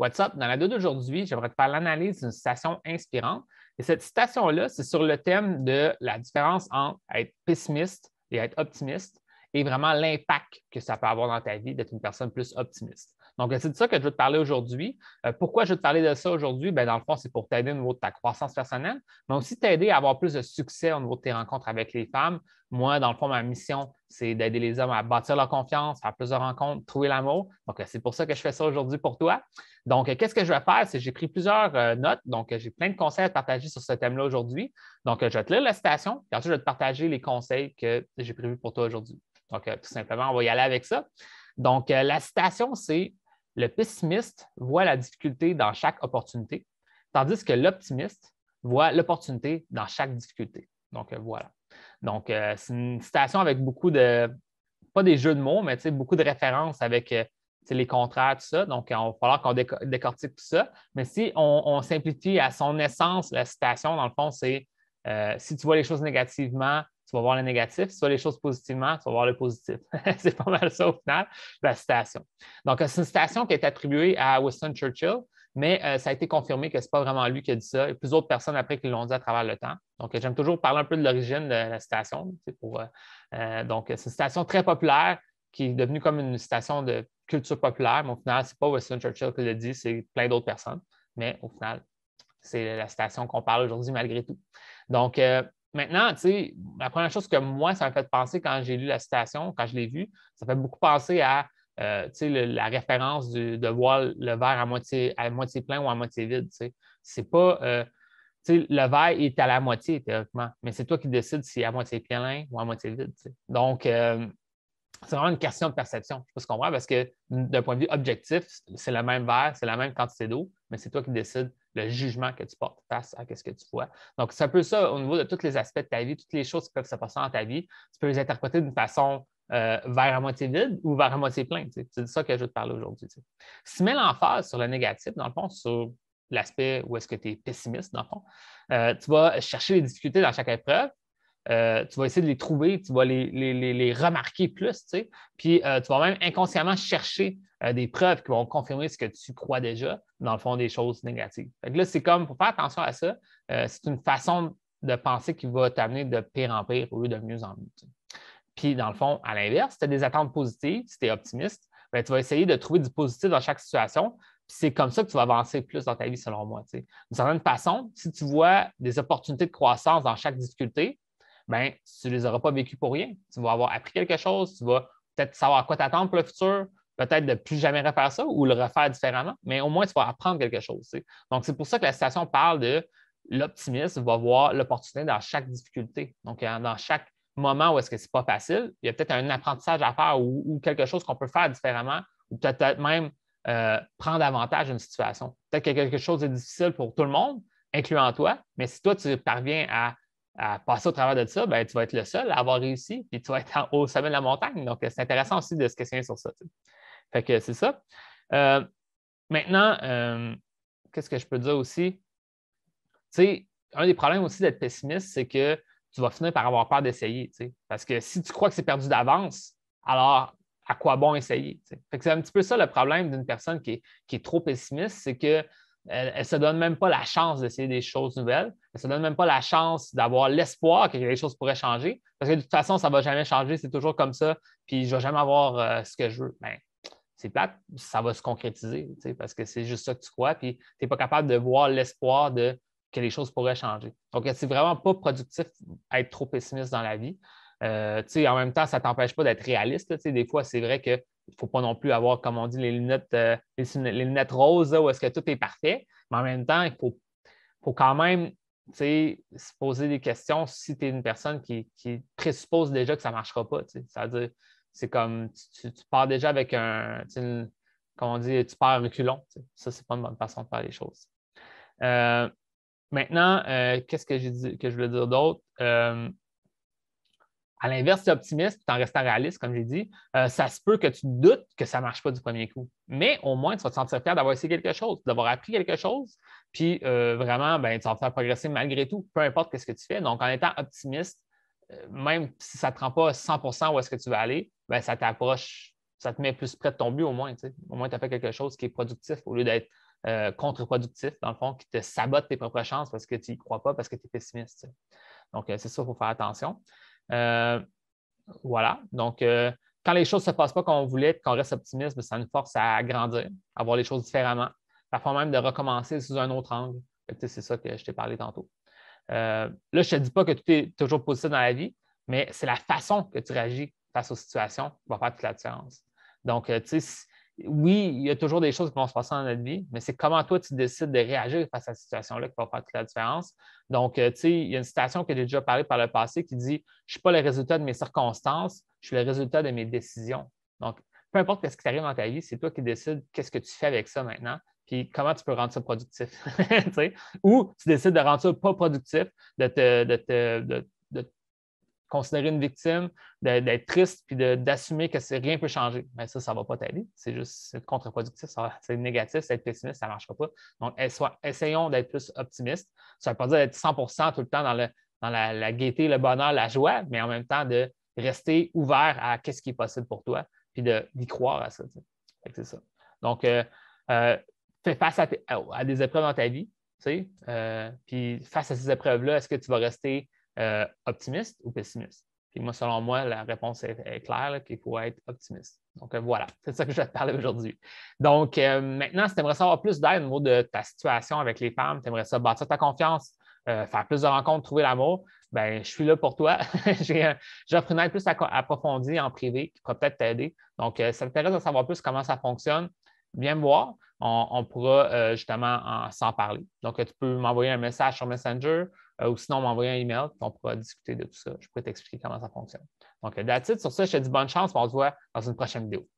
What's up? Dans la vidéo d'aujourd'hui, j'aimerais te faire l'analyse d'une citation inspirante. Et cette citation-là, c'est sur le thème de la différence entre être pessimiste et être optimiste et vraiment l'impact que ça peut avoir dans ta vie d'être une personne plus optimiste. Donc, c'est de ça que je veux te parler aujourd'hui. Euh, pourquoi je veux te parler de ça aujourd'hui? Ben, dans le fond, c'est pour t'aider au niveau de ta croissance personnelle, mais aussi t'aider à avoir plus de succès au niveau de tes rencontres avec les femmes. Moi, dans le fond, ma mission c'est d'aider les hommes à bâtir leur confiance, faire plusieurs rencontres, trouver l'amour. Donc, c'est pour ça que je fais ça aujourd'hui pour toi. Donc, qu'est-ce que je vais faire? C'est j'ai pris plusieurs euh, notes. Donc, j'ai plein de conseils à partager sur ce thème-là aujourd'hui. Donc, je vais te lire la citation, et ensuite, je vais te partager les conseils que j'ai prévus pour toi aujourd'hui. Donc, euh, tout simplement, on va y aller avec ça. Donc, euh, la citation, c'est Le pessimiste voit la difficulté dans chaque opportunité, tandis que l'optimiste voit l'opportunité dans chaque difficulté. Donc, voilà. Donc, euh, c'est une citation avec beaucoup de, pas des jeux de mots, mais beaucoup de références avec euh, les contrats tout ça. Donc, il euh, va falloir qu'on décortique tout ça. Mais si on, simplifie à son essence la citation, dans le fond, c'est si tu vois les choses négativement, tu vas voir le négatif. Si tu vois les choses positivement, tu vas voir le positif. c'est pas mal ça au final, la citation. Donc, c'est une citation qui est attribuée à Winston Churchill mais euh, ça a été confirmé que ce n'est pas vraiment lui qui a dit ça. Et plus d'autres personnes après qui l'ont dit à travers le temps. Donc, j'aime toujours parler un peu de l'origine de la citation. Pour, euh, euh, donc, c'est une citation très populaire qui est devenue comme une citation de culture populaire, mais au final, ce n'est pas Winston Churchill qui l'a dit, c'est plein d'autres personnes. Mais au final, c'est la citation qu'on parle aujourd'hui malgré tout. Donc, maintenant, tu la première chose que moi, ça m'a fait penser quand j'ai lu la citation, quand je l'ai vue, ça fait beaucoup penser à euh, la référence de voir le verre à moitié, à moitié plein ou à moitié vide. C'est euh, le verre est à la moitié, théoriquement, mais c'est toi qui décides si à moitié plein ou à moitié vide. Donc, euh, c'est vraiment une question de perception. Je sais pas ce qu'on voit parce que d'un point de vue objectif, c'est le même verre, c'est la même quantité d'eau, mais c'est toi qui décides le jugement que tu portes face à ce que tu vois. Donc, c'est un peu ça au niveau de tous les aspects de ta vie, toutes les choses qui peuvent se passer dans ta vie. Tu peux les interpréter d'une façon euh, vers à moitié vide ou vers à moitié plein. C'est de ça que je veux te parler aujourd'hui. Si tu mets l'emphase sur le négatif, dans le fond, sur l'aspect où est-ce que tu es pessimiste, dans le fond, euh, tu vas chercher les difficultés dans chaque épreuve, euh, tu vas essayer de les trouver, tu vas les, remarquer plus, Puis euh, tu vas même inconsciemment chercher euh, des preuves qui vont confirmer ce que tu crois déjà, dans le fond, des choses négatives. Fait là, c'est comme, pour faire attention à ça, c'est une façon de penser qui va t'amener de pire en pire au lieu de mieux en mieux. Puis, dans le fond, à l'inverse, si tu as des attentes positives, si tu es optimiste, ben, tu vas essayer de trouver du positif dans chaque situation, puis c'est comme ça que tu vas avancer plus dans ta vie, selon moi. D'une certaine façon, si tu vois des opportunités de croissance dans chaque difficulté, ben, tu ne les auras pas vécues pour rien. Tu vas avoir appris quelque chose, tu vas peut-être savoir à quoi t'attendre pour le futur, peut-être de plus jamais refaire ça ou le refaire différemment, mais au moins tu vas apprendre quelque chose. Donc, c'est pour ça que la citation parle de l'optimisme, va voir l'opportunité dans chaque difficulté. Donc, dans chaque moment où est-ce que c'est pas facile, il y a peut-être un apprentissage à faire ou, quelque chose qu'on peut faire différemment ou peut-être même euh, prendre avantage d'une situation. Peut-être que quelque chose est difficile pour tout le monde, incluant toi, mais si toi, tu parviens à à passer au travers de ça, ben, tu vas être le seul à avoir réussi, puis tu vas être au sommet de la montagne. Donc, c'est intéressant aussi de se questionner sur ça. Fait que c'est ça. Euh, maintenant, euh, qu'est-ce que je peux dire aussi? Tu sais, un des problèmes aussi d'être pessimiste, c'est que tu vas finir par avoir peur d'essayer. Parce que si tu crois que c'est perdu d'avance, alors à quoi bon essayer? Fait que c'est un petit peu ça le problème d'une personne qui est trop pessimiste, c'est que elle ne se donne même pas la chance d'essayer des choses nouvelles. Elle ne se donne même pas la chance d'avoir l'espoir que les choses pourraient changer. Parce que de toute façon, ça ne va jamais changer. C'est toujours comme ça. Puis je ne vais jamais avoir euh, ce que je veux. Ben, c'est plate. Ça va se concrétiser. Parce que c'est juste ça que tu crois. Puis tu n'es pas capable de voir l'espoir que les choses pourraient changer. Donc, c'est vraiment pas productif d'être trop pessimiste dans la vie. Euh, en même temps, ça ne t'empêche pas d'être réaliste. des fois, c'est vrai qu'il ne faut pas non plus avoir, comme on dit, les lunettes, euh, les, lunettes roses où est-ce que tout est parfait. Mais en même temps, il faut, quand même se poser des questions si tu es une personne qui, présuppose déjà que ça ne marchera pas. C'est-à-dire, c'est comme tu, pars déjà avec un. Une, dit, tu pars reculon. Ça, c'est pas une bonne façon de faire les choses. Euh, maintenant, qu'est-ce que, j'ai dit, que je voulais dire d'autre? À l'inverse, tu es optimiste, tu en restant réaliste, comme j'ai dit, euh, ça se peut que tu doutes que ça ne marche pas du premier coup. Mais au moins, tu vas te sentir fier d'avoir essayé quelque chose, d'avoir appris quelque chose, puis euh, vraiment, ben, tu vas te faire progresser malgré tout, peu importe ce que tu fais. Donc, en étant optimiste, euh, même si ça ne te rend pas 100 où est-ce que tu vas aller, ben, ça t'approche, ça te met plus près de ton but au moins. Au moins, tu as fait quelque chose qui est productif au lieu d'être contre-productif, dans le fond, qui te sabote tes propres chances parce que tu n'y crois pas, parce que tu es pessimiste. Donc, c'est ça, qu'il faut faire attention. Euh, voilà. Donc, euh, quand les choses ne se passent pas comme on voulait, qu'on reste optimiste, ça nous force à grandir, à voir les choses différemment, parfois même de recommencer sous un autre angle. C'est ça que je t'ai parlé tantôt. Euh, là, je ne te dis pas que tout est toujours positif dans la vie, mais c'est la façon que tu réagis face aux situations qui va faire toute la différence. Donc, tu sais, oui, il y a toujours des choses qui vont se passer dans notre vie, mais c'est comment toi, tu décides de réagir face à cette situation-là qui va faire toute la différence. Donc, euh, tu sais, il y a une citation que j'ai déjà parlé par le passé qui dit Je ne suis pas le résultat de mes circonstances, je suis le résultat de mes décisions. Donc, peu importe ce qui t'arrive dans ta vie, c'est toi qui décides qu'est-ce que tu fais avec ça maintenant, puis comment tu peux rendre ça productif. Ou tu décides de rendre ça pas productif, de te, de te, considérer une victime, d'être triste, puis d'assumer que rien ne peut changer. Mais ça, ça ne va pas t'aider. C'est juste contre-productif, c'est négatif, c'est pessimiste, ça ne marchera pas. Donc, essayons d'être plus optimiste. Ça ne veut pas dire d'être 100 tout le temps dans, la, gaieté, le bonheur, la joie, mais en même temps de rester ouvert à ce qui est possible pour toi, puis d'y croire à ça. C'est ça. Donc, euh, euh, fais face à, des épreuves dans ta vie, euh, puis face à ces épreuves-là, est-ce que tu vas rester euh, optimiste ou pessimiste? Et moi, selon moi, la réponse est, claire, qu'il faut être optimiste. Donc euh, voilà, c'est ça que je vais te parler aujourd'hui. Donc euh, maintenant, si tu aimerais savoir plus d'aide au niveau de ta situation avec les femmes, tu aimerais ça bâtir ta confiance, faire plus de rencontres, trouver l'amour, ben je suis là pour toi. J'offre une aide plus approfondie en privé qui pourra peut-être t'aider. Donc, si ça t'intéresse de savoir plus comment ça fonctionne, viens me voir. On, on pourra justement s'en parler. Donc, tu peux m'envoyer un message sur Messenger euh, ou sinon m'envoyer un email, puis on pourra discuter de tout ça. Je pourrais t'expliquer comment ça fonctionne. Donc, euh, that's Sur ça, je te dis bonne chance, on se voit dans une prochaine vidéo.